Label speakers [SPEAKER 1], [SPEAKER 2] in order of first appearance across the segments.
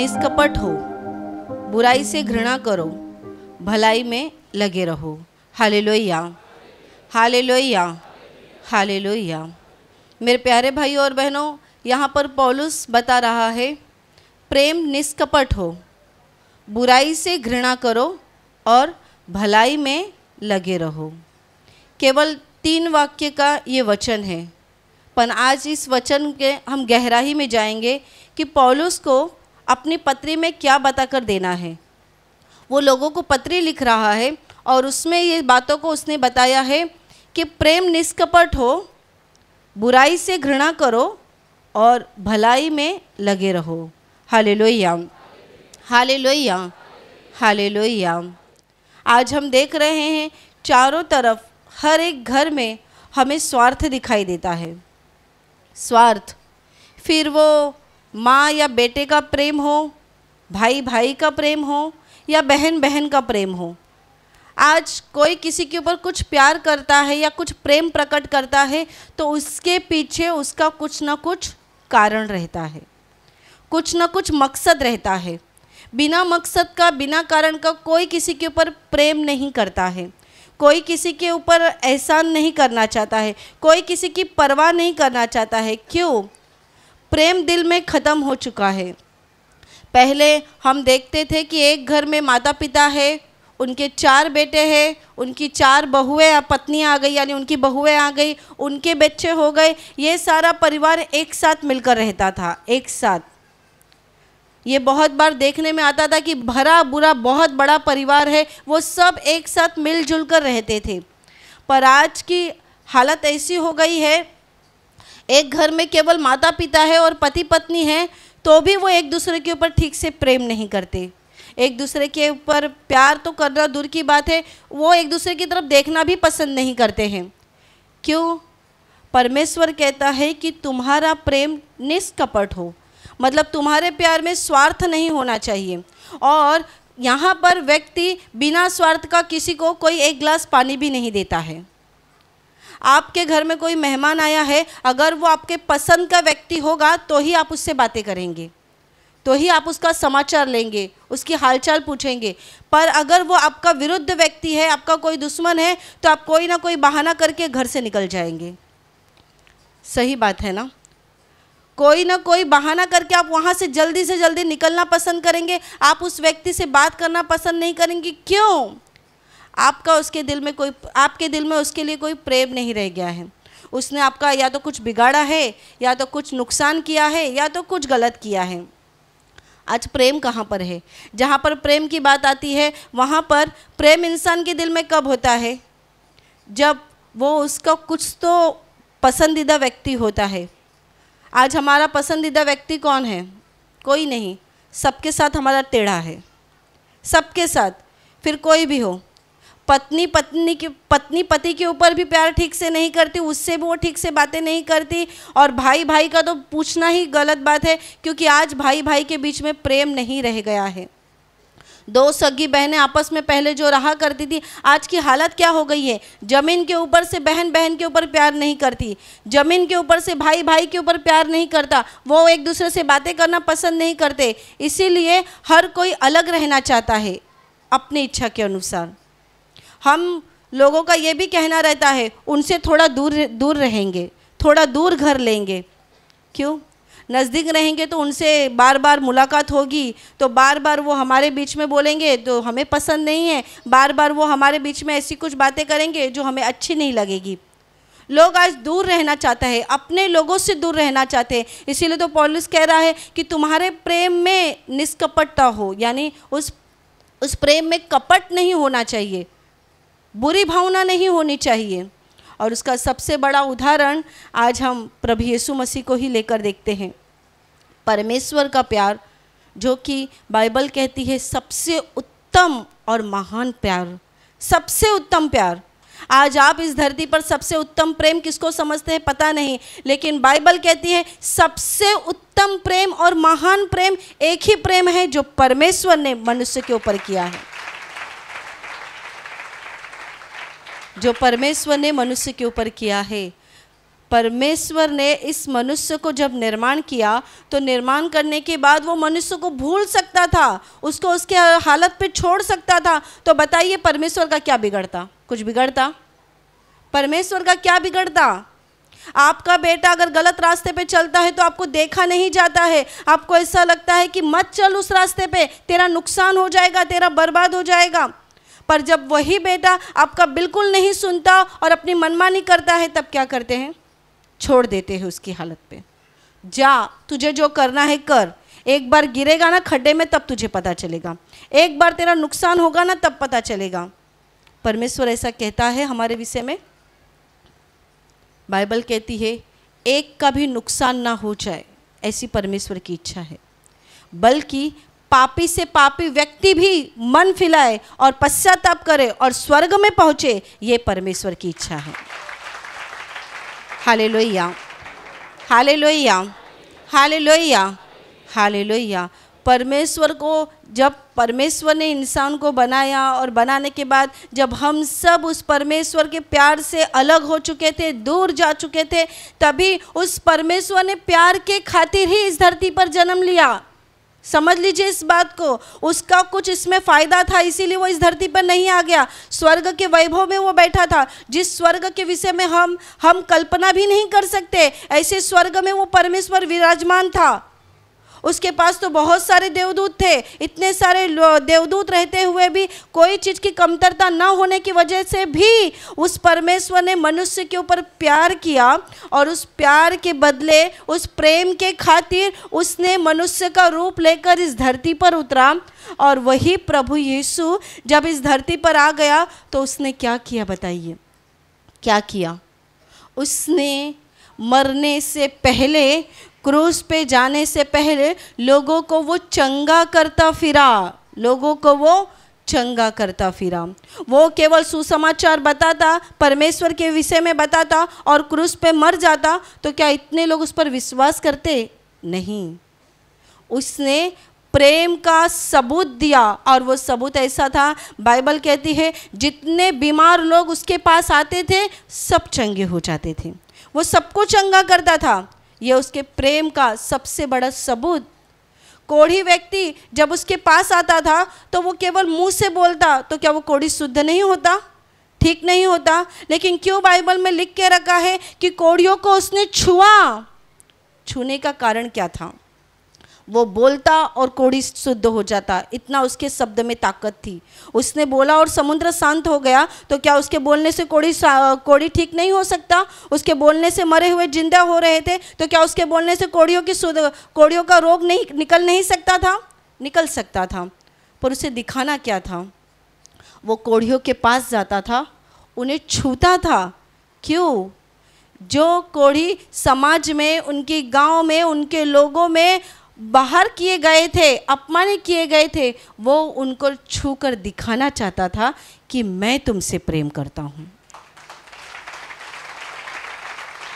[SPEAKER 1] निष्कपट हो बुराई से घृणा करो भलाई में लगे रहो हाले लोहिया हाले लोहिया हाले लोहिया मेरे प्यारे भाई और बहनों यहाँ पर पौलुस बता रहा है प्रेम निष्कपट हो बुराई से घृणा करो और भलाई में लगे रहो केवल तीन वाक्य का ये वचन है पर आज इस वचन के हम गहराई में जाएंगे कि पौलुस को अपने पत्री में क्या बता कर देना है वो लोगों को पत्री लिख रहा है और उसमें ये बातों को उसने बताया है कि प्रेम निष्कपट हो बुराई से घृणा करो और भलाई में लगे रहो हाले लोहिया हाले लोहिया हाले लोहिया आज हम देख रहे हैं चारों तरफ हर एक घर में हमें स्वार्थ दिखाई देता है स्वार्थ फिर वो माँ या बेटे का प्रेम हो भाई भाई का प्रेम हो या बहन बहन का प्रेम हो आज कोई किसी के ऊपर कुछ प्यार करता है या कुछ प्रेम प्रकट करता है तो उसके पीछे उसका कुछ ना कुछ कारण रहता है कुछ ना कुछ मकसद रहता है बिना मकसद का बिना कारण का कोई किसी के ऊपर प्रेम नहीं करता है कोई किसी के ऊपर एहसान नहीं करना चाहता है कोई किसी की परवाह नहीं करना चाहता है क्यों प्रेम दिल में ख़त्म हो चुका है पहले हम देखते थे कि एक घर में माता पिता है उनके चार बेटे हैं उनकी चार बहुएँ या आ गई यानी उनकी बहुएँ आ गई उनके बच्चे हो गए ये सारा परिवार एक साथ मिलकर रहता था एक साथ ये बहुत बार देखने में आता था कि भरा बुरा बहुत बड़ा परिवार है वो सब एक साथ मिलजुल कर रहते थे पर आज की हालत ऐसी हो गई है एक घर में केवल माता पिता है और पति पत्नी है तो भी वो एक दूसरे के ऊपर ठीक से प्रेम नहीं करते एक दूसरे के ऊपर प्यार तो करना दूर की बात है वो एक दूसरे की तरफ देखना भी पसंद नहीं करते हैं क्यों परमेश्वर कहता है कि तुम्हारा प्रेम निष्कपट हो मतलब तुम्हारे प्यार में स्वार्थ नहीं होना चाहिए और यहाँ पर व्यक्ति बिना स्वार्थ का किसी को कोई एक ग्लास पानी भी नहीं देता है आपके घर में कोई मेहमान आया है अगर वो आपके पसंद का व्यक्ति होगा तो ही आप उससे बातें करेंगे तो ही आप उसका समाचार लेंगे उसकी हालचाल पूछेंगे पर अगर वो आपका विरुद्ध व्यक्ति है आपका कोई दुश्मन है तो आप कोई ना कोई बहाना करके घर से निकल जाएंगे सही बात है ना कोई ना कोई बहाना करके आप वहाँ से जल्दी से जल्दी निकलना पसंद करेंगे आप उस व्यक्ति से बात करना पसंद नहीं करेंगे क्यों आपका उसके दिल में कोई आपके दिल में उसके लिए कोई प्रेम नहीं रह गया है उसने आपका या तो कुछ बिगाड़ा है या तो कुछ नुकसान किया है या तो कुछ गलत किया है आज प्रेम कहाँ पर है जहाँ पर प्रेम की बात आती है वहाँ पर प्रेम इंसान के दिल में कब होता है जब वो उसका कुछ तो पसंदीदा व्यक्ति होता है आज हमारा पसंदीदा व्यक्ति कौन है कोई नहीं सबके साथ हमारा टेढ़ा है सबके साथ फिर कोई भी हो पत्नी पत्नी की पत्नी पति के ऊपर भी प्यार ठीक से नहीं करती उससे भी वो ठीक से बातें नहीं करती और भाई भाई का तो पूछना ही गलत बात है क्योंकि आज भाई भाई के बीच में प्रेम नहीं रह गया है दो सगी बहनें आपस में पहले जो रहा करती थी आज की हालत क्या हो गई है ज़मीन के ऊपर से बहन बहन के ऊपर प्यार नहीं करती ज़मीन के ऊपर से भाई भाई के ऊपर प्यार नहीं करता वो एक दूसरे से बातें करना पसंद नहीं करते इसीलिए हर कोई अलग रहना चाहता है अपनी इच्छा के अनुसार हम लोगों का ये भी कहना रहता है उनसे थोड़ा दूर दूर रहेंगे थोड़ा दूर घर लेंगे क्यों नज़दीक रहेंगे तो उनसे बार बार मुलाकात होगी तो बार बार वो हमारे बीच में बोलेंगे तो हमें पसंद नहीं है बार बार वो हमारे बीच में ऐसी कुछ बातें करेंगे जो हमें अच्छी नहीं लगेगी लोग आज दूर रहना चाहता है अपने लोगों से दूर रहना चाहते हैं इसीलिए तो पॉलिस कह रहा है कि तुम्हारे प्रेम में निष्कपटता हो यानी उस उस प्रेम में कपट नहीं होना चाहिए बुरी भावना नहीं होनी चाहिए और उसका सबसे बड़ा उदाहरण आज हम प्रभु येसु मसीह को ही लेकर देखते हैं परमेश्वर का प्यार जो कि बाइबल कहती है सबसे उत्तम और महान प्यार सबसे उत्तम प्यार आज आप इस धरती पर सबसे उत्तम प्रेम किसको समझते हैं पता नहीं लेकिन बाइबल कहती है सबसे उत्तम प्रेम और महान प्रेम एक ही प्रेम है जो परमेश्वर ने मनुष्य के ऊपर किया है जो परमेश्वर ने मनुष्य के ऊपर किया है परमेश्वर ने इस मनुष्य को जब निर्माण किया तो निर्माण करने के बाद वो मनुष्य को भूल सकता था उसको उसके हालत पे छोड़ सकता था तो बताइए परमेश्वर का क्या बिगड़ता कुछ बिगड़ता परमेश्वर का क्या बिगड़ता आपका बेटा अगर गलत रास्ते पे चलता है तो आपको देखा नहीं जाता है आपको ऐसा लगता है कि मत चल उस रास्ते पे तेरा नुकसान हो जाएगा तेरा बर्बाद हो जाएगा पर जब वही बेटा आपका बिल्कुल नहीं सुनता और अपनी मनमानी करता है तब क्या करते हैं छोड़ देते हैं उसकी हालत पे जा तुझे जो करना है कर एक बार गिरेगा ना खड्डे में तब तुझे पता चलेगा एक बार तेरा नुकसान होगा ना तब पता चलेगा परमेश्वर ऐसा कहता है हमारे विषय में बाइबल कहती है एक का भी नुकसान ना हो जाए ऐसी परमेश्वर की इच्छा है बल्कि पापी से पापी व्यक्ति भी मन फिलाए और पश्चाताप करे और स्वर्ग में पहुंचे ये परमेश्वर की इच्छा है हाले लोहिया हाले लोहिया हाले लोहिया हाले लोहिया परमेश्वर को जब परमेश्वर ने इंसान को बनाया और बनाने के बाद जब हम सब उस परमेश्वर के प्यार से अलग हो चुके थे दूर जा चुके थे तभी उस परमेश्वर ने प्यार के खातिर ही इस धरती पर जन्म लिया समझ लीजिए इस बात को उसका कुछ इसमें फ़ायदा था इसीलिए वो इस धरती पर नहीं आ गया स्वर्ग के वैभव में वो बैठा था जिस स्वर्ग के विषय में हम हम कल्पना भी नहीं कर सकते ऐसे स्वर्ग में वो परमेश्वर विराजमान था उसके पास तो बहुत सारे देवदूत थे इतने सारे देवदूत रहते हुए भी कोई चीज़ की कमतरता ना होने की वजह से भी उस परमेश्वर ने मनुष्य के ऊपर प्यार किया और उस प्यार के बदले उस प्रेम के खातिर उसने मनुष्य का रूप लेकर इस धरती पर उतरा और वही प्रभु यीशु जब इस धरती पर आ गया तो उसने क्या किया बताइए क्या किया उसने मरने से पहले क्रूज पे जाने से पहले लोगों को वो चंगा करता फिरा लोगों को वो चंगा करता फिरा वो केवल सुसमाचार बताता परमेश्वर के विषय में बताता और क्रूस पे मर जाता तो क्या इतने लोग उस पर विश्वास करते नहीं उसने प्रेम का सबूत दिया और वो सबूत ऐसा था बाइबल कहती है जितने बीमार लोग उसके पास आते थे सब चंगे हो जाते थे वो सबको चंगा करता था यह उसके प्रेम का सबसे बड़ा सबूत कोढ़ी व्यक्ति जब उसके पास आता था तो वो केवल मुंह से बोलता तो क्या वो कोढ़ी शुद्ध नहीं होता ठीक नहीं होता लेकिन क्यों बाइबल में लिख के रखा है कि कोड़ियों को उसने छुआ छूने का कारण क्या था वो बोलता और कोड़ी शुद्ध हो जाता इतना उसके शब्द में ताकत थी उसने बोला और समुद्र शांत हो गया तो क्या उसके बोलने से कोड़ी कोड़ी ठीक नहीं हो सकता उसके बोलने से मरे हुए जिंदा हो रहे थे तो क्या उसके बोलने से कोड़ियों की कोड़ियों का रोग नहीं निकल नहीं सकता था निकल सकता था पर उसे दिखाना क्या था वो कोड़ियों के पास जाता था उन्हें छूता था क्यों जो कोढ़ी समाज में उनके गांव में उनके लोगों में बाहर किए गए थे अपमानित किए गए थे वो उनको छूकर दिखाना चाहता था कि मैं तुमसे प्रेम करता हूँ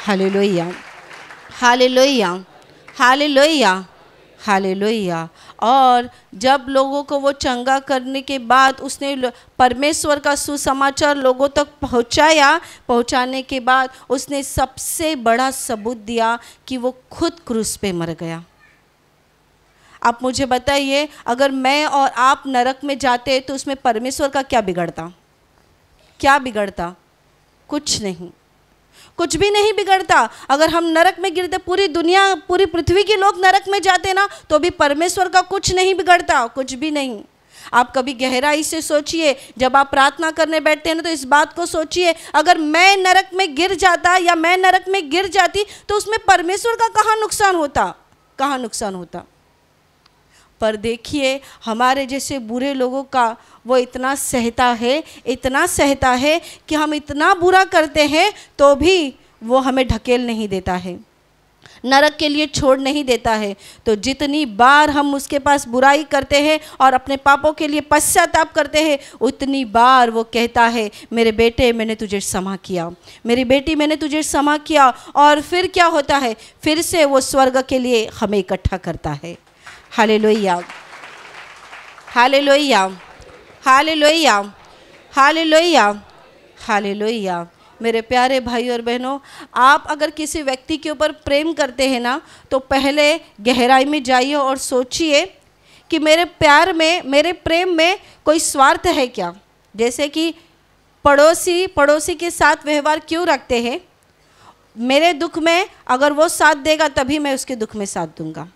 [SPEAKER 1] हाले लोहिया हाले लोहिया हाले लोहिया हाले लोहिया और जब लोगों को वो चंगा करने के बाद उसने परमेश्वर का सुसमाचार लोगों तक पहुंचाया पहुंचाने के बाद उसने सबसे बड़ा सबूत दिया कि वो खुद क्रूस पे मर गया आप मुझे बताइए अगर मैं और आप नरक में जाते तो उसमें परमेश्वर का क्या बिगड़ता क्या बिगड़ता कुछ नहीं कुछ भी नहीं बिगड़ता अगर हम नरक में गिरते पूरी दुनिया पूरी पृथ्वी के लोग नरक में जाते ना तो भी परमेश्वर का कुछ नहीं बिगड़ता कुछ भी नहीं आप कभी गहराई से सोचिए जब आप प्रार्थना करने बैठते हैं ना तो इस बात को सोचिए अगर मैं नरक में गिर जाता या मैं नरक में गिर जाती तो उसमें परमेश्वर का कहाँ नुकसान होता कहाँ नुकसान होता पर देखिए हमारे जैसे बुरे लोगों का वो इतना सहता है इतना सहता है कि हम इतना बुरा करते हैं तो भी वो हमें ढकेल नहीं देता है नरक के लिए छोड़ नहीं देता है तो जितनी बार हम उसके पास बुराई करते हैं और अपने पापों के लिए पश्चाताप करते हैं उतनी बार वो कहता है मेरे बेटे मैंने तुझे क्षमा किया मेरी बेटी मैंने तुझे क्षमा किया और फिर क्या होता है फिर से वो स्वर्ग के लिए हमें इकट्ठा करता है Hallelujah. Hallelujah. Hallelujah. Hallelujah. Hallelujah. मेरे प्यारे भाई और बहनों आप अगर किसी व्यक्ति के ऊपर प्रेम करते हैं ना तो पहले गहराई में जाइए और सोचिए कि मेरे प्यार में मेरे प्रेम में कोई स्वार्थ है क्या जैसे कि पड़ोसी पड़ोसी के साथ व्यवहार क्यों रखते हैं मेरे दुख में अगर वो साथ देगा तभी मैं उसके दुख में साथ दूंगा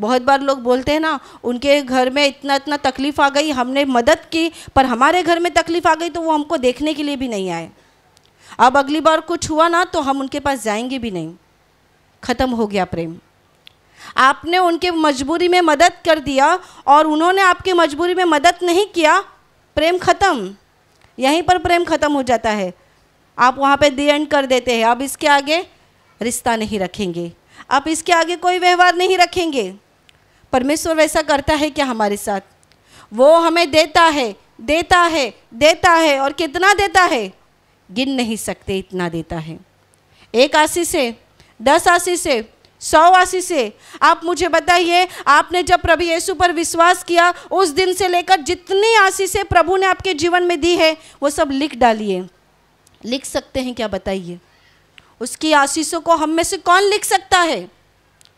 [SPEAKER 1] बहुत बार लोग बोलते हैं ना उनके घर में इतना इतना तकलीफ़ आ गई हमने मदद की पर हमारे घर में तकलीफ़ आ गई तो वो हमको देखने के लिए भी नहीं आए अब अगली बार कुछ हुआ ना तो हम उनके पास जाएंगे भी नहीं ख़त्म हो गया प्रेम आपने उनके मजबूरी में मदद कर दिया और उन्होंने आपकी मजबूरी में मदद नहीं किया प्रेम ख़त्म यहीं पर प्रेम ख़त्म हो जाता है आप वहाँ पे दी एंड कर देते हैं अब इसके आगे रिश्ता नहीं रखेंगे आप इसके आगे कोई व्यवहार नहीं रखेंगे परमेश्वर वैसा करता है क्या हमारे साथ वो हमें देता है देता है देता है और कितना देता है गिन नहीं सकते इतना देता है एक आशीष से दस आशीष से सौ आशीष से आप मुझे बताइए आपने जब प्रभु यीशु पर विश्वास किया उस दिन से लेकर जितनी आशीषें प्रभु ने आपके जीवन में दी है वो सब लिख डालिए लिख सकते हैं क्या बताइए उसकी आशीषों को हम में से कौन लिख सकता है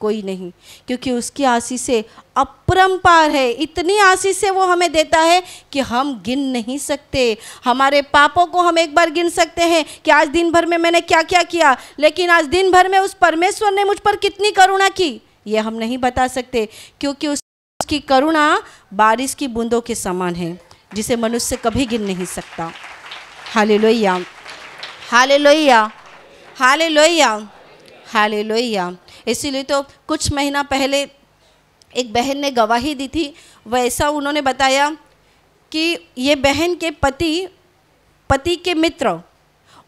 [SPEAKER 1] कोई नहीं क्योंकि उसकी से अपरम्पार है इतनी से वो हमें देता है कि हम गिन नहीं सकते हमारे पापों को हम एक बार गिन सकते हैं कि आज दिन भर में मैंने क्या क्या किया लेकिन आज दिन भर में उस परमेश्वर ने मुझ पर कितनी करुणा की ये हम नहीं बता सकते क्योंकि उसकी करुणा बारिश की बूंदों के समान है जिसे मनुष्य कभी गिन नहीं सकता हाले लोहिया हाले लोहिया हाले लोहिया हाले लोहिया इसीलिए तो कुछ महीना पहले एक बहन ने गवाही दी थी वैसा उन्होंने बताया कि ये बहन के पति पति के मित्र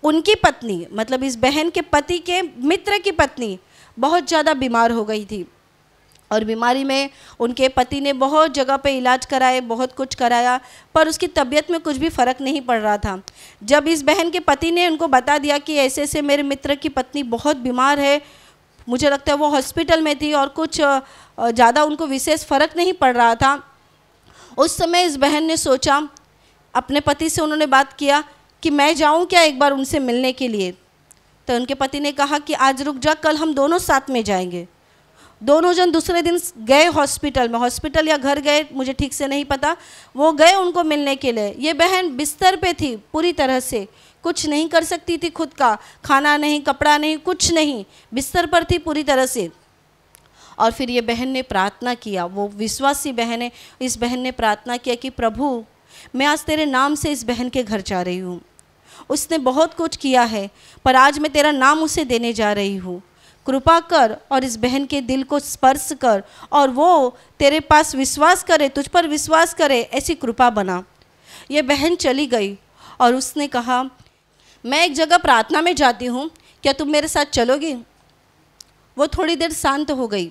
[SPEAKER 1] उनकी पत्नी मतलब इस बहन के पति के मित्र की पत्नी बहुत ज़्यादा बीमार हो गई थी और बीमारी में उनके पति ने बहुत जगह पे इलाज कराए बहुत कुछ कराया पर उसकी तबीयत में कुछ भी फ़र्क नहीं पड़ रहा था जब इस बहन के पति ने उनको बता दिया कि ऐसे ऐसे मेरे मित्र की पत्नी बहुत बीमार है मुझे लगता है वो हॉस्पिटल में थी और कुछ ज़्यादा उनको विशेष फ़र्क नहीं पड़ रहा था उस समय इस बहन ने सोचा अपने पति से उन्होंने बात किया कि मैं जाऊं क्या एक बार उनसे मिलने के लिए तो उनके पति ने कहा कि आज रुक जा कल हम दोनों साथ में जाएंगे दोनों जन दूसरे दिन गए हॉस्पिटल में हॉस्पिटल या घर गए मुझे ठीक से नहीं पता वो गए उनको मिलने के लिए ये बहन बिस्तर पे थी पूरी तरह से कुछ नहीं कर सकती थी खुद का खाना नहीं कपड़ा नहीं कुछ नहीं बिस्तर पर थी पूरी तरह से और फिर ये बहन ने प्रार्थना किया वो विश्वासी बहन है इस बहन ने प्रार्थना किया कि प्रभु मैं आज तेरे नाम से इस बहन के घर जा रही हूँ उसने बहुत कुछ किया है पर आज मैं तेरा नाम उसे देने जा रही हूँ कृपा कर और इस बहन के दिल को स्पर्श कर और वो तेरे पास विश्वास करे तुझ पर विश्वास करे ऐसी कृपा बना ये बहन चली गई और उसने कहा मैं एक जगह प्रार्थना में जाती हूँ क्या तुम मेरे साथ चलोगे वो थोड़ी देर शांत हो गई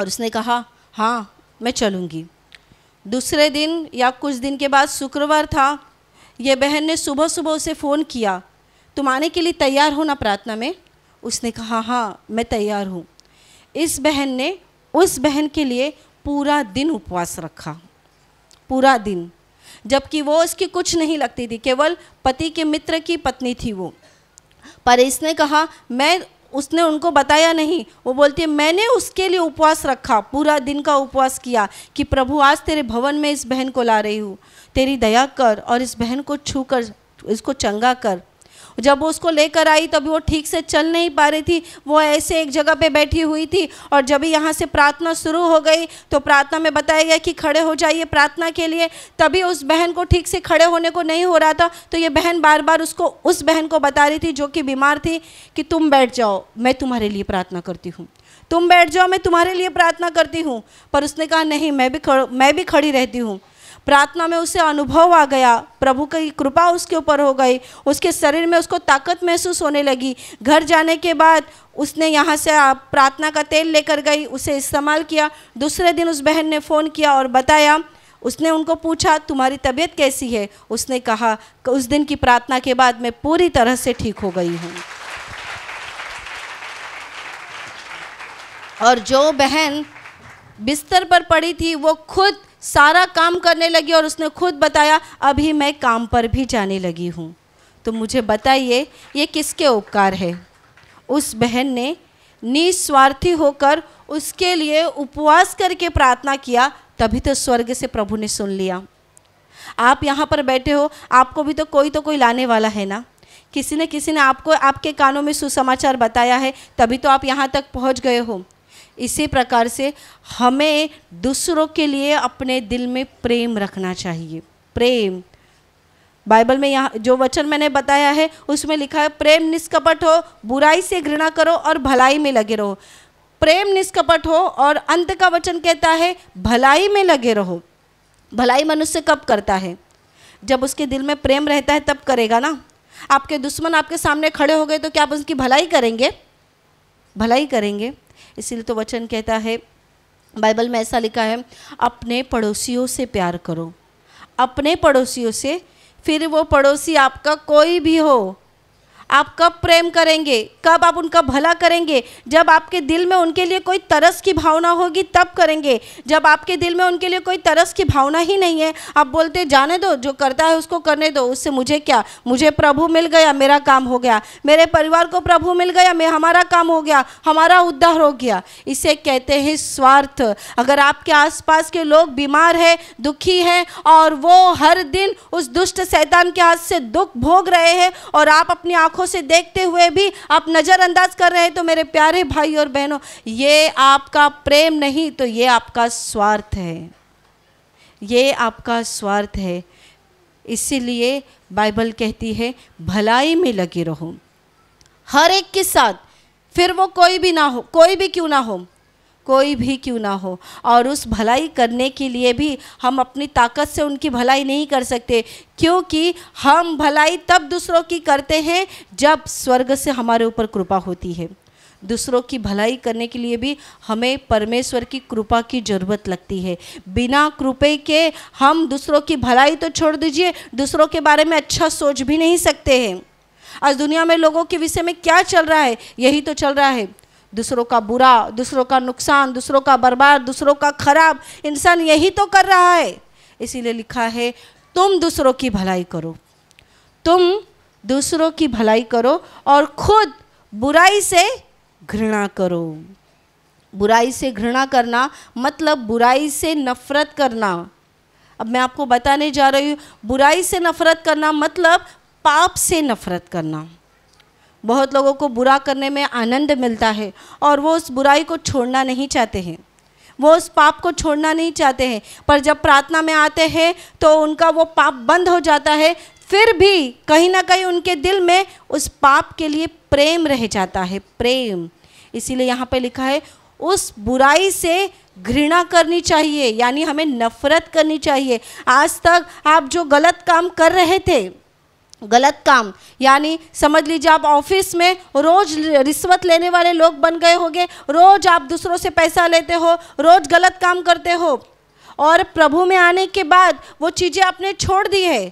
[SPEAKER 1] और उसने कहा हाँ मैं चलूँगी दूसरे दिन या कुछ दिन के बाद शुक्रवार था ये बहन ने सुबह सुबह उसे फ़ोन किया तुम आने के लिए तैयार हो ना प्रार्थना में उसने कहा हाँ मैं तैयार हूँ इस बहन ने उस बहन के लिए पूरा दिन उपवास रखा पूरा दिन जबकि वो उसकी कुछ नहीं लगती थी केवल पति के मित्र की पत्नी थी वो पर इसने कहा मैं उसने उनको बताया नहीं वो बोलती है मैंने उसके लिए उपवास रखा पूरा दिन का उपवास किया कि प्रभु आज तेरे भवन में इस बहन को ला रही हूँ तेरी दया कर और इस बहन को छू कर इसको चंगा कर जब वो उसको लेकर आई तभी वो ठीक से चल नहीं पा रही थी वो ऐसे एक जगह पे बैठी हुई थी और जब यहाँ से प्रार्थना शुरू हो गई तो प्रार्थना में बताया गया कि खड़े हो जाइए प्रार्थना के लिए तभी उस बहन को ठीक से खड़े होने को नहीं हो रहा था तो ये बहन बार बार उसको उस बहन को बता रही थी जो कि बीमार थी कि तुम बैठ जाओ मैं तुम्हारे लिए प्रार्थना करती हूँ तुम बैठ जाओ मैं तुम्हारे लिए प्रार्थना करती हूँ पर उसने कहा नहीं मैं भी खड़ मैं भी खड़ी रहती हूँ प्रार्थना में उसे अनुभव आ गया प्रभु की कृपा उसके ऊपर हो गई उसके शरीर में उसको ताकत महसूस होने लगी घर जाने के बाद उसने यहाँ से प्रार्थना का तेल लेकर गई उसे इस्तेमाल किया दूसरे दिन उस बहन ने फ़ोन किया और बताया उसने उनको पूछा तुम्हारी तबीयत कैसी है उसने कहा उस दिन की प्रार्थना के बाद मैं पूरी तरह से ठीक हो गई हूँ और जो बहन बिस्तर पर पड़ी थी वो खुद सारा काम करने लगी और उसने खुद बताया अभी मैं काम पर भी जाने लगी हूँ तो मुझे बताइए ये किसके उपकार है उस बहन ने निस्वार्थी होकर उसके लिए उपवास करके प्रार्थना किया तभी तो स्वर्ग से प्रभु ने सुन लिया आप यहाँ पर बैठे हो आपको भी तो कोई तो कोई लाने वाला है ना किसी ने किसी ने आपको आपके कानों में सुसमाचार बताया है तभी तो आप यहाँ तक पहुँच गए हो इसी प्रकार से हमें दूसरों के लिए अपने दिल में प्रेम रखना चाहिए प्रेम बाइबल में यहाँ जो वचन मैंने बताया है उसमें लिखा है प्रेम निष्कपट हो बुराई से घृणा करो और भलाई में लगे रहो प्रेम निष्कपट हो और अंत का वचन कहता है भलाई में लगे रहो भलाई मनुष्य कब करता है जब उसके दिल में प्रेम रहता है तब करेगा ना आपके दुश्मन आपके सामने खड़े हो गए तो क्या आप उसकी भलाई करेंगे भलाई करेंगे इसीलिए तो वचन कहता है बाइबल में ऐसा लिखा है अपने पड़ोसियों से प्यार करो अपने पड़ोसियों से फिर वो पड़ोसी आपका कोई भी हो आप कब प्रेम करेंगे कब आप उनका भला करेंगे जब आपके दिल में उनके लिए कोई तरस की भावना होगी तब करेंगे जब आपके दिल में उनके लिए कोई तरस की भावना ही नहीं है आप बोलते जाने दो जो करता है उसको करने दो उससे मुझे क्या मुझे प्रभु मिल गया मेरा काम हो गया मेरे परिवार को प्रभु मिल गया मैं हमारा काम हो गया हमारा उद्धार हो गया इसे कहते हैं स्वार्थ अगर आपके आस के लोग बीमार है दुखी हैं और वो हर दिन उस दुष्ट सैतान के हाथ से दुख भोग रहे हैं और आप अपनी आँखों आंखों से देखते हुए भी आप नज़रअंदाज कर रहे हैं तो मेरे प्यारे भाई और बहनों ये आपका प्रेम नहीं तो ये आपका स्वार्थ है ये आपका स्वार्थ है इसीलिए बाइबल कहती है भलाई में लगे रहो हर एक के साथ फिर वो कोई भी ना हो कोई भी क्यों ना हो कोई भी क्यों ना हो और उस भलाई करने के लिए भी हम अपनी ताकत से उनकी भलाई नहीं कर सकते क्योंकि हम भलाई तब दूसरों की करते हैं जब स्वर्ग से हमारे ऊपर कृपा होती है दूसरों की भलाई करने के लिए भी हमें परमेश्वर की कृपा की ज़रूरत लगती है बिना कृपे के हम दूसरों की भलाई तो छोड़ दीजिए दूसरों के बारे में अच्छा सोच भी नहीं सकते हैं आज दुनिया में लोगों के विषय में क्या चल रहा है यही तो चल रहा है दूसरों का बुरा दूसरों का नुकसान दूसरों का बर्बाद दूसरों का खराब इंसान यही तो कर रहा है इसीलिए लिखा है तुम दूसरों की भलाई करो तुम दूसरों की भलाई करो और खुद बुराई से घृणा करो बुराई से घृणा करना मतलब बुराई से नफ़रत करना अब मैं आपको बताने जा रही हूँ बुराई से नफ़रत करना मतलब पाप से नफ़रत करना बहुत लोगों को बुरा करने में आनंद मिलता है और वो उस बुराई को छोड़ना नहीं चाहते हैं वो उस पाप को छोड़ना नहीं चाहते हैं पर जब प्रार्थना में आते हैं तो उनका वो पाप बंद हो जाता है फिर भी कहीं ना कहीं उनके दिल में उस पाप के लिए प्रेम रह जाता है प्रेम इसीलिए यहाँ पे लिखा है उस बुराई से घृणा करनी चाहिए यानी हमें नफरत करनी चाहिए आज तक आप जो गलत काम कर रहे थे गलत काम यानी समझ लीजिए आप ऑफिस में रोज़ रिश्वत लेने वाले लोग बन गए होंगे रोज़ आप दूसरों से पैसा लेते हो रोज़ गलत काम करते हो और प्रभु में आने के बाद वो चीज़ें आपने छोड़ दी है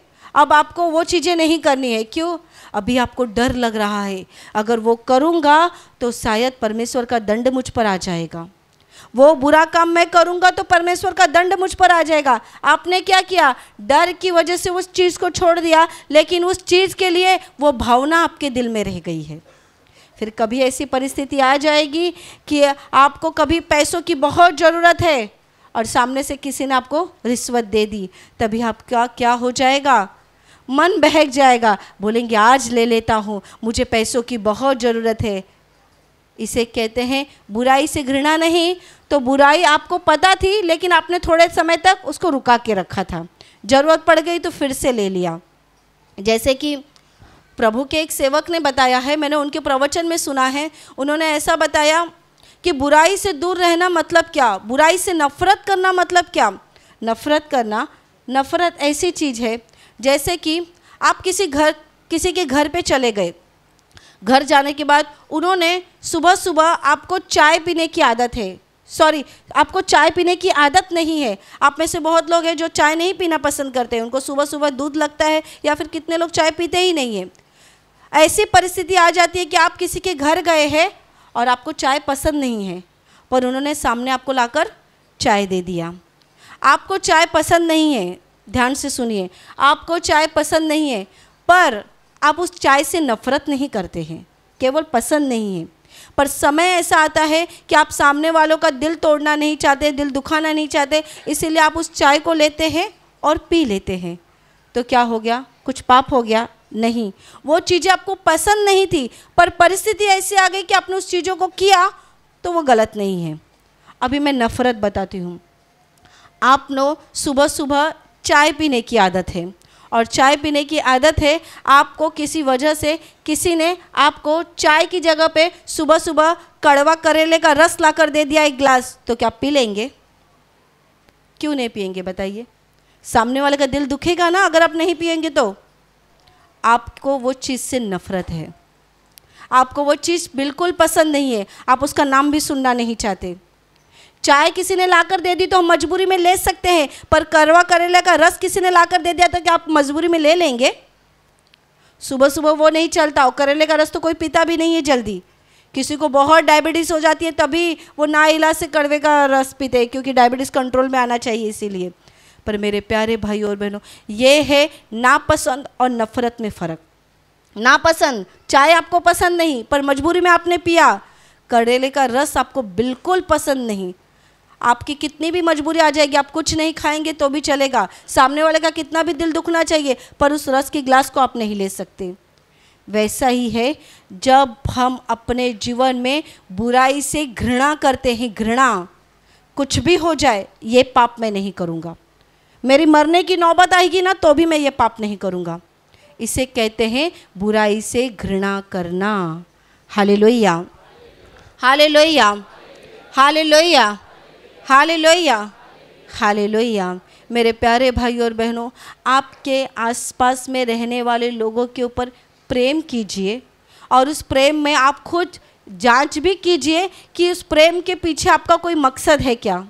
[SPEAKER 1] अब आपको वो चीज़ें नहीं करनी है क्यों अभी आपको डर लग रहा है अगर वो करूँगा तो शायद परमेश्वर का दंड मुझ पर आ जाएगा वो बुरा काम मैं करूंगा तो परमेश्वर का दंड मुझ पर आ जाएगा आपने क्या किया डर की वजह से उस चीज़ को छोड़ दिया लेकिन उस चीज़ के लिए वो भावना आपके दिल में रह गई है फिर कभी ऐसी परिस्थिति आ जाएगी कि आपको कभी पैसों की बहुत ज़रूरत है और सामने से किसी ने आपको रिश्वत दे दी तभी आपका क्या हो जाएगा मन बहक जाएगा बोलेंगे आज ले लेता हूँ मुझे पैसों की बहुत ज़रूरत है इसे कहते हैं बुराई से घृणा नहीं तो बुराई आपको पता थी लेकिन आपने थोड़े समय तक उसको रुका के रखा था ज़रूरत पड़ गई तो फिर से ले लिया जैसे कि प्रभु के एक सेवक ने बताया है मैंने उनके प्रवचन में सुना है उन्होंने ऐसा बताया कि बुराई से दूर रहना मतलब क्या बुराई से नफ़रत करना मतलब क्या नफ़रत करना नफ़रत ऐसी चीज़ है जैसे कि आप किसी घर किसी के घर पे चले गए घर जाने के बाद उन्होंने सुबह सुबह आपको चाय पीने की आदत है सॉरी आपको चाय पीने की आदत नहीं है आप में से बहुत लोग हैं जो चाय नहीं पीना पसंद करते हैं उनको सुबह सुबह दूध लगता है या फिर कितने लोग चाय पीते ही नहीं है ऐसी परिस्थिति आ जाती है कि आप किसी के घर गए हैं और आपको चाय पसंद नहीं है पर उन्होंने सामने आपको लाकर चाय दे दिया आपको चाय पसंद नहीं है ध्यान से सुनिए आपको चाय पसंद नहीं है पर आप उस चाय से नफ़रत नहीं करते हैं केवल पसंद नहीं है पर समय ऐसा आता है कि आप सामने वालों का दिल तोड़ना नहीं चाहते दिल दुखाना नहीं चाहते इसीलिए आप उस चाय को लेते हैं और पी लेते हैं तो क्या हो गया कुछ पाप हो गया नहीं वो चीज़ें आपको पसंद नहीं थी पर परिस्थिति ऐसी आ गई कि आपने उस चीज़ों को किया तो वो गलत नहीं है अभी मैं नफ़रत बताती हूँ आप लोग सुबह सुबह चाय पीने की आदत है और चाय पीने की आदत है आपको किसी वजह से किसी ने आपको चाय की जगह पे सुबह सुबह कड़वा करेले का रस ला कर दे दिया एक ग्लास तो क्या पी लेंगे क्यों नहीं पियेंगे बताइए सामने वाले का दिल दुखेगा ना अगर आप नहीं पियेंगे तो आपको वो चीज़ से नफरत है आपको वो चीज़ बिल्कुल पसंद नहीं है आप उसका नाम भी सुनना नहीं चाहते चाय किसी ने लाकर दे दी तो हम मजबूरी में ले सकते हैं पर करवा करेले का रस किसी ने लाकर दे दिया तो क्या आप मजबूरी में ले लेंगे सुबह सुबह वो नहीं चलता और करेले का रस तो कोई पीता भी नहीं है जल्दी किसी को बहुत डायबिटीज़ हो जाती है तभी वो ना इलाज से कड़वे का रस पीते हैं क्योंकि डायबिटीज़ कंट्रोल में आना चाहिए इसीलिए पर मेरे प्यारे भाई और बहनों ये है नापसंद और नफ़रत में फ़र्क नापसंद चाय आपको पसंद नहीं पर मजबूरी में आपने पिया करेले का रस आपको बिल्कुल पसंद नहीं आपकी कितनी भी मजबूरी आ जाएगी आप कुछ नहीं खाएंगे तो भी चलेगा सामने वाले का कितना भी दिल दुखना चाहिए पर उस रस की ग्लास को आप नहीं ले सकते वैसा ही है जब हम अपने जीवन में बुराई से घृणा करते हैं घृणा कुछ भी हो जाए ये पाप मैं नहीं करूँगा मेरी मरने की नौबत आएगी ना तो भी मैं ये पाप नहीं करूँगा इसे कहते हैं बुराई से घृणा करना हाले लोहिया हाले लोहिया हाले लोहिया हालेलुया लोहिया लोहिया मेरे प्यारे भाई और बहनों आपके आसपास में रहने वाले लोगों के ऊपर प्रेम कीजिए और उस प्रेम में आप खुद जांच भी कीजिए कि उस प्रेम के पीछे आपका कोई मकसद है क्या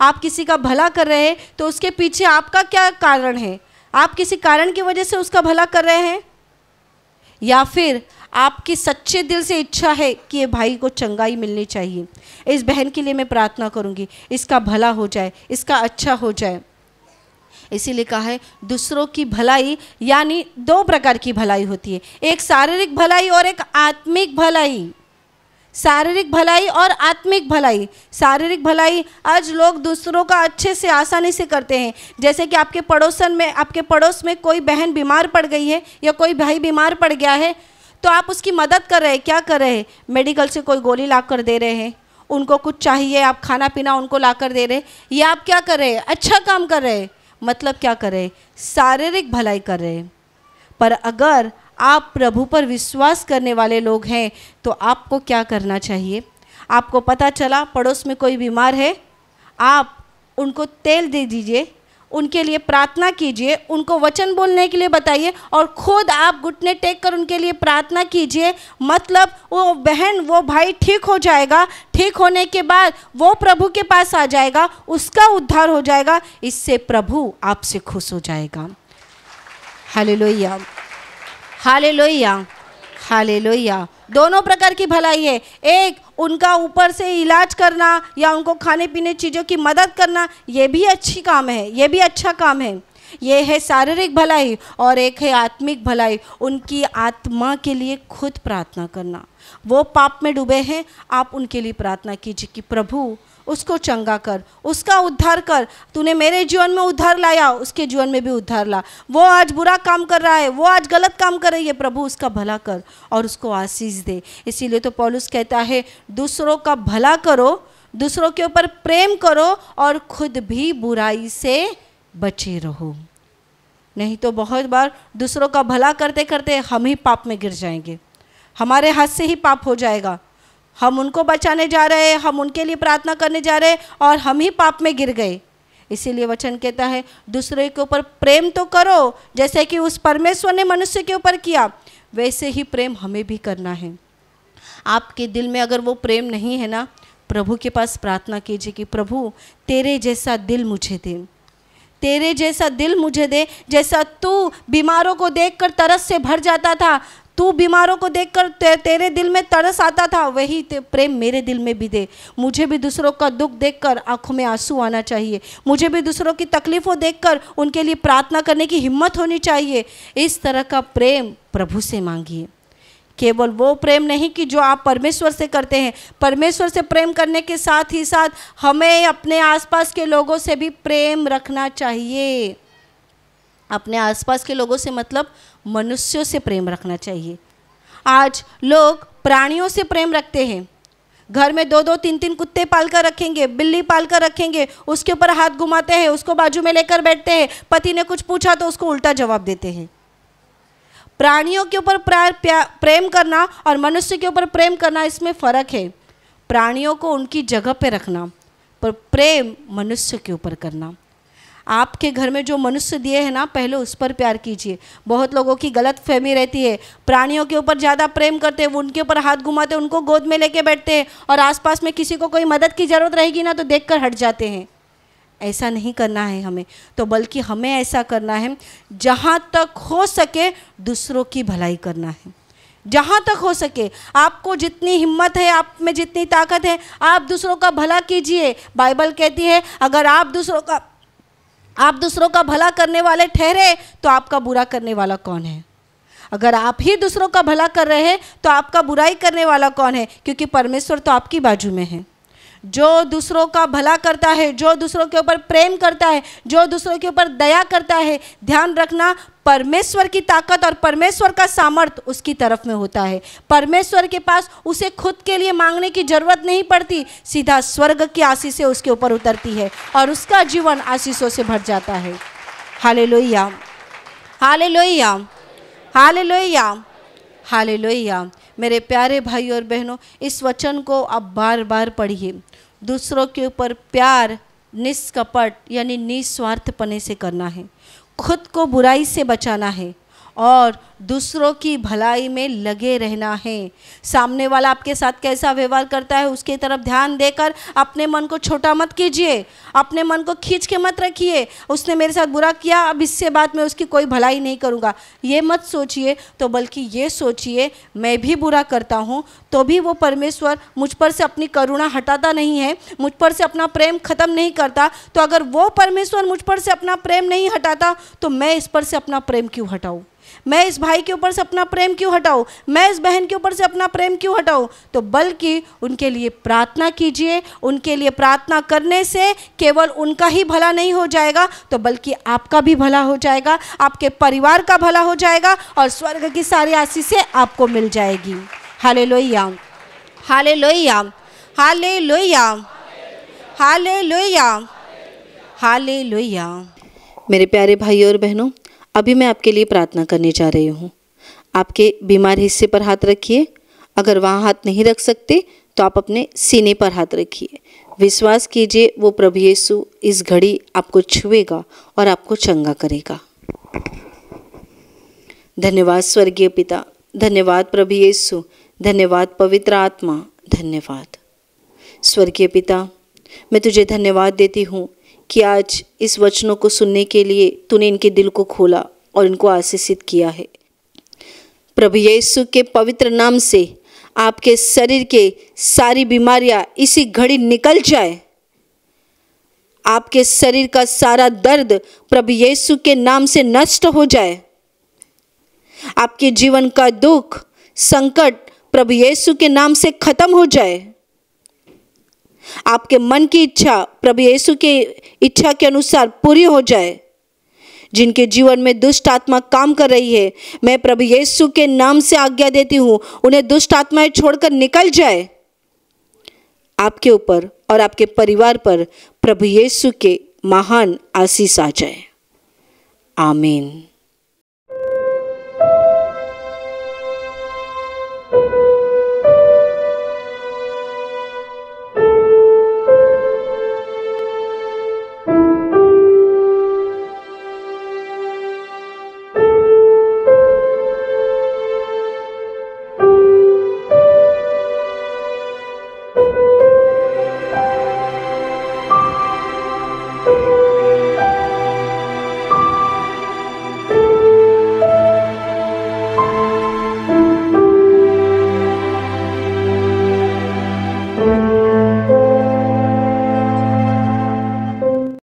[SPEAKER 1] आप किसी का भला कर रहे हैं तो उसके पीछे आपका क्या कारण है आप किसी कारण की वजह से उसका भला कर रहे हैं या फिर आपकी सच्चे दिल से इच्छा है कि ये भाई को चंगाई मिलनी चाहिए इस बहन के लिए मैं प्रार्थना करूँगी इसका भला हो जाए इसका अच्छा हो जाए इसीलिए कहा है दूसरों की भलाई यानी दो प्रकार की भलाई होती है एक शारीरिक भलाई और एक आत्मिक भलाई शारीरिक भलाई और आत्मिक भलाई शारीरिक भलाई आज लोग दूसरों का अच्छे से आसानी से करते हैं जैसे कि आपके पड़ोसन में आपके पड़ोस में कोई बहन बीमार पड़ गई है या कोई भाई बीमार पड़ गया है तो आप उसकी मदद कर रहे हैं क्या कर रहे हैं मेडिकल से कोई गोली ला कर दे रहे हैं उनको कुछ चाहिए आप खाना पीना उनको ला कर दे रहे हैं या आप क्या कर रहे हैं अच्छा काम कर रहे हैं मतलब क्या कर रहे हैं शारीरिक भलाई कर रहे हैं पर अगर आप प्रभु पर विश्वास करने वाले लोग हैं तो आपको क्या करना चाहिए आपको पता चला पड़ोस में कोई बीमार है आप उनको तेल दे दीजिए उनके लिए प्रार्थना कीजिए उनको वचन बोलने के लिए बताइए और खुद आप घुटने टेक कर उनके लिए प्रार्थना कीजिए मतलब वो बहन वो भाई ठीक हो जाएगा ठीक होने के बाद वो प्रभु के पास आ जाएगा उसका उद्धार हो जाएगा इससे प्रभु आपसे खुश हो जाएगा हाले लोहिया हाले लोहिया हाले लोहिया दोनों प्रकार की भलाई है एक उनका ऊपर से इलाज करना या उनको खाने पीने चीज़ों की मदद करना ये भी अच्छी काम है ये भी अच्छा काम है ये है शारीरिक भलाई और एक है आत्मिक भलाई उनकी आत्मा के लिए खुद प्रार्थना करना वो पाप में डूबे हैं आप उनके लिए प्रार्थना कीजिए कि प्रभु उसको चंगा कर उसका उद्धार कर तूने मेरे जीवन में उद्धार लाया उसके जीवन में भी उद्धार ला वो आज बुरा काम कर रहा है वो आज गलत काम कर रही है प्रभु उसका भला कर और उसको आशीष दे इसीलिए तो पॉलुस कहता है दूसरों का भला करो दूसरों के ऊपर प्रेम करो और खुद भी बुराई से बचे रहो नहीं तो बहुत बार दूसरों का भला करते करते हम ही पाप में गिर जाएंगे हमारे हाथ से ही पाप हो जाएगा हम उनको बचाने जा रहे हैं हम उनके लिए प्रार्थना करने जा रहे हैं और हम ही पाप में गिर गए इसीलिए वचन कहता है दूसरे के ऊपर प्रेम तो करो जैसे कि उस परमेश्वर ने मनुष्य के ऊपर किया वैसे ही प्रेम हमें भी करना है आपके दिल में अगर वो प्रेम नहीं है ना प्रभु के पास प्रार्थना कीजिए कि प्रभु तेरे जैसा दिल मुझे दे तेरे जैसा दिल मुझे दे जैसा तू बीमारों को देखकर तरस से भर जाता था तू बीमारों को देखकर ते, तेरे दिल में तरस आता था वही ते प्रेम मेरे दिल में भी दे मुझे भी दूसरों का दुख देखकर आंखों में आंसू आना चाहिए मुझे भी दूसरों की तकलीफ़ों देखकर उनके लिए प्रार्थना करने की हिम्मत होनी चाहिए इस तरह का प्रेम प्रभु से मांगिए केवल वो प्रेम नहीं कि जो आप परमेश्वर से करते हैं परमेश्वर से प्रेम करने के साथ ही साथ हमें अपने आसपास के लोगों से भी प्रेम रखना चाहिए अपने आसपास के लोगों से मतलब मनुष्यों से प्रेम रखना चाहिए आज लोग प्राणियों से प्रेम रखते हैं घर में दो दो तीन तीन कुत्ते पाल कर रखेंगे बिल्ली पाल कर रखेंगे उसके ऊपर हाथ घुमाते हैं उसको बाजू में लेकर बैठते हैं पति ने कुछ पूछा तो उसको उल्टा जवाब देते हैं प्राणियों के ऊपर प्रेम करना और मनुष्य के ऊपर प्रेम करना इसमें फ़र्क है प्राणियों को उनकी जगह पर रखना पर प्रेम मनुष्य के ऊपर करना आपके घर में जो मनुष्य दिए हैं ना पहले उस पर प्यार कीजिए बहुत लोगों की गलत फहमी रहती है प्राणियों के ऊपर ज़्यादा प्रेम करते हैं उनके ऊपर हाथ घुमाते उनको गोद में लेके बैठते हैं और आसपास में किसी को कोई मदद की ज़रूरत रहेगी ना तो देख कर हट जाते हैं ऐसा नहीं करना है हमें तो बल्कि हमें ऐसा करना है जहाँ तक हो सके दूसरों की भलाई करना है जहाँ तक हो सके आपको जितनी हिम्मत है आप में जितनी ताकत है आप दूसरों का भला कीजिए बाइबल कहती है अगर आप दूसरों का आप दूसरों का भला करने वाले ठहरे तो आपका बुरा करने वाला कौन है अगर आप ही दूसरों का भला कर रहे हैं तो आपका बुराई करने वाला कौन है क्योंकि परमेश्वर तो आपकी बाजू में है जो दूसरों का भला करता है जो दूसरों के ऊपर प्रेम करता है जो दूसरों के ऊपर दया करता है ध्यान रखना परमेश्वर की ताकत और परमेश्वर का सामर्थ्य उसकी तरफ में होता है परमेश्वर के पास उसे खुद के लिए मांगने की जरूरत नहीं पड़ती सीधा स्वर्ग की आशीषें उसके ऊपर उतरती है और उसका जीवन आशीषों से भर जाता है हाले लोहिया हाले लोहिया हाले लोहिया हाले लोहिया मेरे प्यारे भाई और बहनों इस वचन को आप बार बार पढ़िए दूसरों के ऊपर प्यार निष्कपट यानी निस्वार्थपने से करना है खुद को बुराई से बचाना है और दूसरों की भलाई में लगे रहना है सामने वाला आपके साथ कैसा व्यवहार करता है उसके तरफ ध्यान देकर अपने मन को छोटा मत कीजिए अपने मन को खींच के मत रखिए उसने मेरे साथ बुरा किया अब इससे बाद मैं उसकी कोई भलाई नहीं करूँगा ये मत सोचिए तो बल्कि ये सोचिए मैं भी बुरा करता हूँ तो भी वो परमेश्वर मुझ पर से अपनी करुणा हटाता नहीं है मुझ पर से अपना प्रेम ख़त्म नहीं करता तो अगर वो परमेश्वर मुझ पर से अपना प्रेम नहीं हटाता तो मैं इस पर से अपना प्रेम क्यों हटाऊँ मैं इस भाई के ऊपर से अपना प्रेम क्यों हटाऊँ मैं इस बहन के ऊपर से अपना प्रेम क्यों हटाऊँ तो बल्कि उनके लिए प्रार्थना कीजिए उनके लिए प्रार्थना करने से केवल उनका ही भला नहीं हो जाएगा तो बल्कि आपका भी भला हो जाएगा आपके परिवार का भला हो जाएगा और स्वर्ग की सारी आशीषें आपको मिल जाएगी हाले लोहिया हाले लोहिया हाले लोहिया हाले लोहिया हाले लोहिया मेरे प्यारे भाई और बहनों अभी मैं आपके लिए प्रार्थना करने जा रही हूँ आपके बीमार हिस्से पर हाथ रखिए अगर वहाँ हाथ नहीं रख सकते तो आप अपने सीने पर हाथ रखिए विश्वास कीजिए वो प्रभु येसु इस घड़ी आपको छुएगा और आपको चंगा करेगा धन्यवाद स्वर्गीय पिता धन्यवाद प्रभु येसु धन्यवाद पवित्र आत्मा धन्यवाद स्वर्गीय पिता मैं तुझे धन्यवाद देती हूँ कि आज इस वचनों को सुनने के लिए तूने इनके दिल को खोला और इनको आशीषित किया है प्रभु यीशु के पवित्र नाम से आपके शरीर के सारी बीमारियां इसी घड़ी निकल जाए आपके शरीर का सारा दर्द प्रभु यीशु के नाम से नष्ट हो जाए आपके जीवन का दुख संकट प्रभु यीशु के नाम से खत्म हो जाए आपके मन की इच्छा प्रभु यीशु के इच्छा के अनुसार पूरी हो जाए जिनके जीवन में दुष्ट आत्मा काम कर रही है मैं प्रभु यीशु के नाम से आज्ञा देती हूँ उन्हें दुष्ट आत्माएं छोड़कर निकल जाए आपके ऊपर और आपके परिवार पर प्रभु यीशु के महान आशीष आ जाए आमीन